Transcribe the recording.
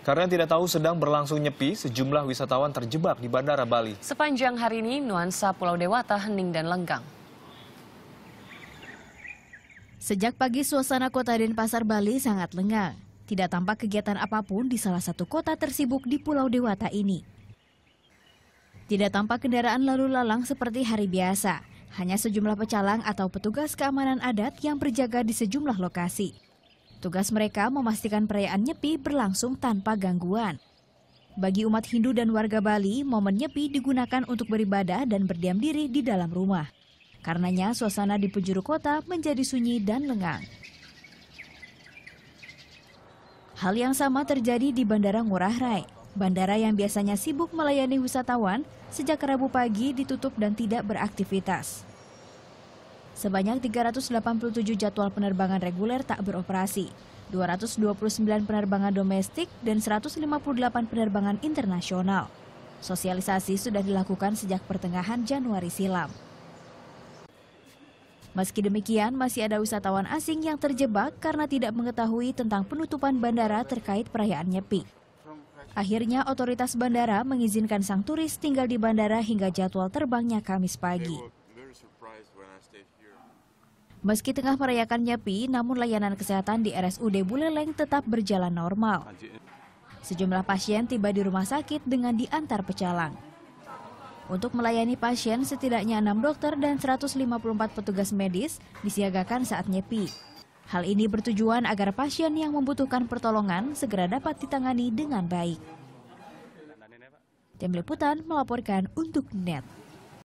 Karena tidak tahu sedang berlangsung nyepi, sejumlah wisatawan terjebak di Bandara Bali. Sepanjang hari ini, nuansa Pulau Dewata hening dan lenggang. Sejak pagi, suasana kota Denpasar Bali sangat lengang. Tidak tampak kegiatan apapun di salah satu kota tersibuk di Pulau Dewata ini. Tidak tampak kendaraan lalu lalang seperti hari biasa. Hanya sejumlah pecalang atau petugas keamanan adat yang berjaga di sejumlah lokasi. Tugas mereka memastikan perayaan Nyepi berlangsung tanpa gangguan. Bagi umat Hindu dan warga Bali, momen Nyepi digunakan untuk beribadah dan berdiam diri di dalam rumah. Karenanya suasana di penjuru kota menjadi sunyi dan lengang. Hal yang sama terjadi di Bandara Ngurah Rai. Bandara yang biasanya sibuk melayani wisatawan, sejak Rabu pagi ditutup dan tidak beraktivitas. Sebanyak 387 jadwal penerbangan reguler tak beroperasi, 229 penerbangan domestik, dan 158 penerbangan internasional. Sosialisasi sudah dilakukan sejak pertengahan Januari silam. Meski demikian, masih ada wisatawan asing yang terjebak karena tidak mengetahui tentang penutupan bandara terkait perayaan Nyepi. Akhirnya, otoritas bandara mengizinkan sang turis tinggal di bandara hingga jadwal terbangnya Kamis pagi. Meski tengah merayakan Nyepi, namun layanan kesehatan di RSUD Buleleng tetap berjalan normal. Sejumlah pasien tiba di rumah sakit dengan diantar pecalang. Untuk melayani pasien, setidaknya 6 dokter dan 154 petugas medis disiagakan saat Nyepi. Hal ini bertujuan agar pasien yang membutuhkan pertolongan segera dapat ditangani dengan baik. Tim Liputan melaporkan untuk NET.